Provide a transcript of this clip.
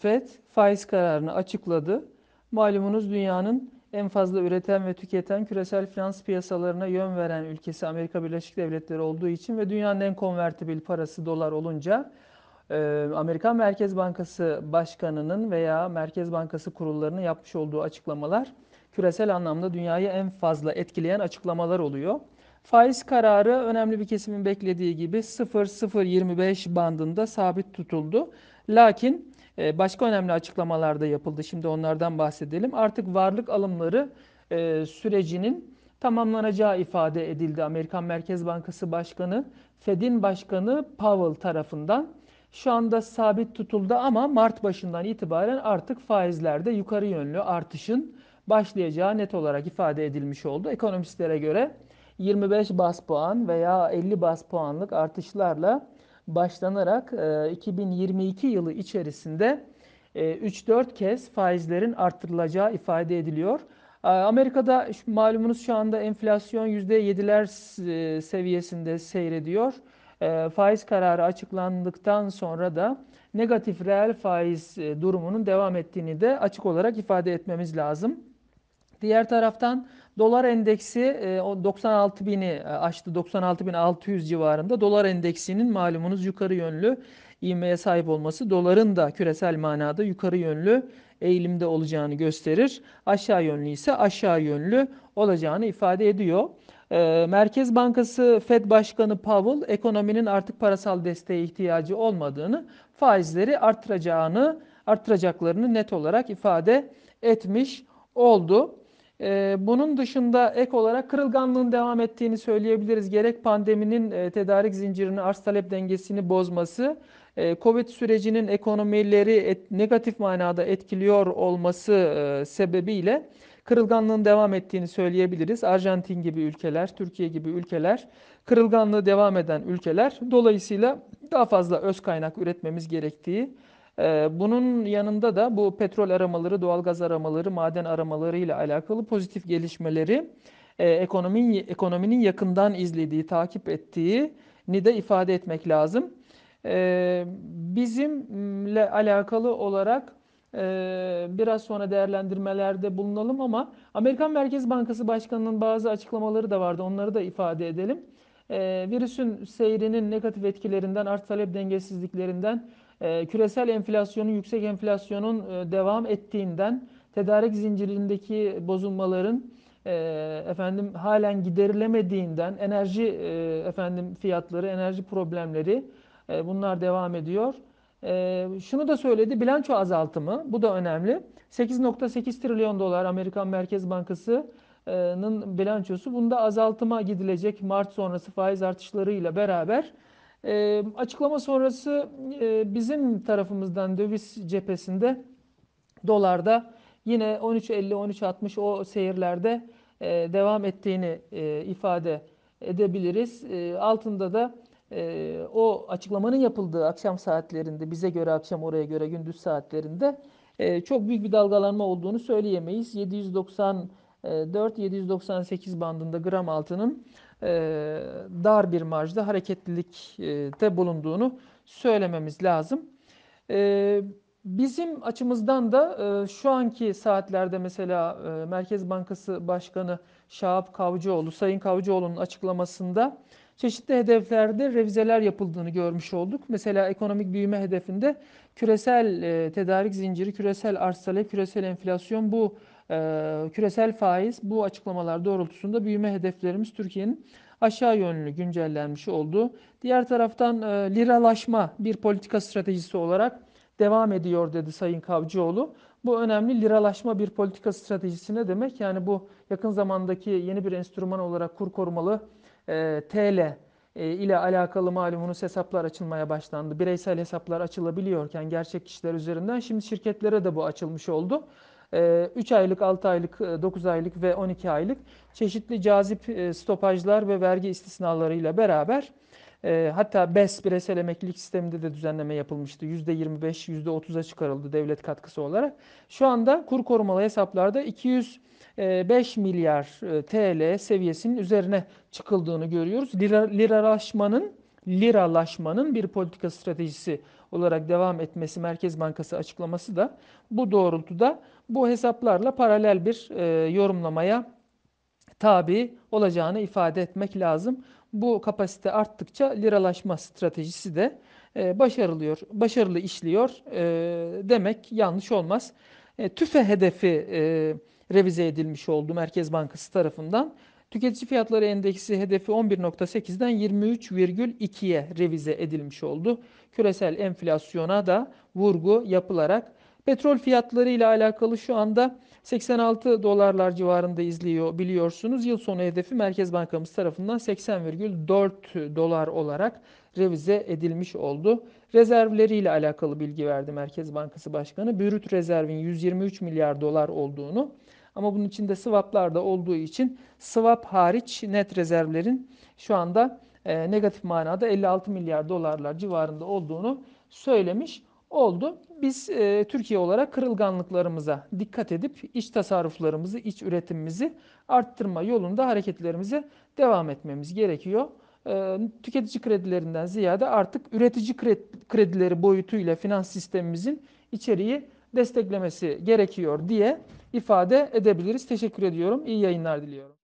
FED faiz kararını açıkladı. Malumunuz dünyanın en fazla üreten ve tüketen küresel finans piyasalarına yön veren ülkesi Amerika Birleşik Devletleri olduğu için ve dünyanın en konvertibil parası dolar olunca e, Amerikan Merkez Bankası Başkanı'nın veya Merkez Bankası kurullarının yapmış olduğu açıklamalar küresel anlamda dünyayı en fazla etkileyen açıklamalar oluyor. Faiz kararı önemli bir kesimin beklediği gibi 0-0.25 bandında sabit tutuldu. Lakin ee, başka önemli açıklamalar da yapıldı. Şimdi onlardan bahsedelim. Artık varlık alımları e, sürecinin tamamlanacağı ifade edildi. Amerikan Merkez Bankası Başkanı, Fed'in Başkanı Powell tarafından. Şu anda sabit tutuldu ama Mart başından itibaren artık faizlerde yukarı yönlü artışın başlayacağı net olarak ifade edilmiş oldu. Ekonomistlere göre 25 bas puan veya 50 bas puanlık artışlarla başlanarak 2022 e, yılı içerisinde 3-4 e, kez faizlerin artırılacağı ifade ediliyor. Amerika'da malumunuz şu anda enflasyon %7'ler e, seviyesinde seyrediyor. Faiz kararı açıklandıktan sonra da negatif reel faiz durumunun devam ettiğini de açık olarak ifade etmemiz lazım. Diğer taraftan Dolar endeksi 96 e, bini e, aştı. 96.600 civarında dolar endeksinin malumunuz yukarı yönlü ivmeye sahip olması doların da küresel manada yukarı yönlü eğilimde olacağını gösterir. Aşağı yönlü ise aşağı yönlü olacağını ifade ediyor. E, Merkez Bankası Fed Başkanı Powell ekonominin artık parasal desteğe ihtiyacı olmadığını, faizleri artıracağını, artıracaklarını net olarak ifade etmiş oldu. Ee, bunun dışında ek olarak kırılganlığın devam ettiğini söyleyebiliriz. Gerek pandeminin e, tedarik zincirini, arz talep dengesini bozması, e, Covid sürecinin ekonomileri negatif manada etkiliyor olması e, sebebiyle kırılganlığın devam ettiğini söyleyebiliriz. Arjantin gibi ülkeler, Türkiye gibi ülkeler, kırılganlığı devam eden ülkeler. Dolayısıyla daha fazla öz kaynak üretmemiz gerektiği ee, bunun yanında da bu petrol aramaları, doğalgaz aramaları, maden aramaları ile alakalı pozitif gelişmeleri e, ekonominin, ekonominin yakından izlediği, takip ettiği ni de ifade etmek lazım. Ee, bizimle alakalı olarak e, biraz sonra değerlendirmelerde bulunalım ama Amerikan Merkez Bankası Başkanı'nın bazı açıklamaları da vardı. Onları da ifade edelim. Ee, virüsün seyrinin negatif etkilerinden, arz talep dengesizliklerinden e, küresel enflasyonun, yüksek enflasyonun e, devam ettiğinden tedarik zincirindeki bozulmaların e, efendim halen giderilemediğinden enerji efendim fiyatları, enerji problemleri bunlar devam ediyor. şunu da söyledi, bilanço azaltımı, bu da önemli. 8.8 trilyon dolar Amerikan Merkez Bankası'nın bilançosu. Bunda azaltıma gidilecek Mart sonrası faiz artışlarıyla beraber e, açıklama sonrası e, bizim tarafımızdan döviz cephesinde dolarda yine 13.50-13.60 o seyirlerde e, devam ettiğini e, ifade edebiliriz. E, altında da e, o açıklamanın yapıldığı akşam saatlerinde bize göre akşam oraya göre gündüz saatlerinde e, çok büyük bir dalgalanma olduğunu söyleyemeyiz. 794-798 bandında gram altının e, dar bir marjda hareketlilikte bulunduğunu söylememiz lazım. E, bizim açımızdan da e, şu anki saatlerde mesela Merkez Bankası Başkanı Şahap Kavcıoğlu, Sayın Kavcıoğlu'nun açıklamasında çeşitli hedeflerde revizeler yapıldığını görmüş olduk. Mesela ekonomik büyüme hedefinde küresel tedarik zinciri, küresel arz talep, küresel enflasyon bu ee, küresel faiz bu açıklamalar doğrultusunda büyüme hedeflerimiz Türkiye'nin aşağı yönlü güncellenmiş oldu. Diğer taraftan e, liralaşma bir politika stratejisi olarak devam ediyor dedi Sayın Kavcıoğlu. Bu önemli liralaşma bir politika stratejisi ne demek? Yani bu yakın zamandaki yeni bir enstrüman olarak kur korumalı e, TL e, ile alakalı malumunuz hesaplar açılmaya başlandı. Bireysel hesaplar açılabiliyorken gerçek kişiler üzerinden şimdi şirketlere de bu açılmış oldu. 3 ee, aylık, 6 aylık, 9 e, aylık ve 12 aylık çeşitli cazip e, stopajlar ve vergi istisnalarıyla beraber e, hatta BES bireysel emeklilik sisteminde de düzenleme yapılmıştı. %25, %30'a çıkarıldı devlet katkısı olarak. Şu anda kur korumalı hesaplarda 205 milyar TL seviyesinin üzerine çıkıldığını görüyoruz. Lira, liralaşmanın liralaşmanın bir politika stratejisi olarak devam etmesi Merkez Bankası açıklaması da bu doğrultuda bu hesaplarla paralel bir e, yorumlamaya tabi olacağını ifade etmek lazım. Bu kapasite arttıkça liralaşma stratejisi de e, başarılıyor, başarılı işliyor e, demek yanlış olmaz. E, TÜFE hedefi e, revize edilmiş oldu Merkez Bankası tarafından. Tüketici fiyatları endeksi hedefi 11.8'den 23,2'ye revize edilmiş oldu. Küresel enflasyona da vurgu yapılarak petrol fiyatları ile alakalı şu anda 86 dolarlar civarında izliyor biliyorsunuz. Yıl sonu hedefi Merkez Bankamız tarafından 80,4 dolar olarak revize edilmiş oldu. Rezervleri ile alakalı bilgi verdi Merkez Bankası Başkanı. Brüt rezervin 123 milyar dolar olduğunu ama bunun içinde swaplar da olduğu için swap hariç net rezervlerin şu anda e, negatif manada 56 milyar dolarlar civarında olduğunu söylemiş oldu. Biz e, Türkiye olarak kırılganlıklarımıza dikkat edip iç tasarruflarımızı, iç üretimimizi arttırma yolunda hareketlerimize devam etmemiz gerekiyor. E, tüketici kredilerinden ziyade artık üretici kredileri boyutuyla finans sistemimizin içeriği desteklemesi gerekiyor diye ifade edebiliriz. Teşekkür ediyorum. İyi yayınlar diliyorum.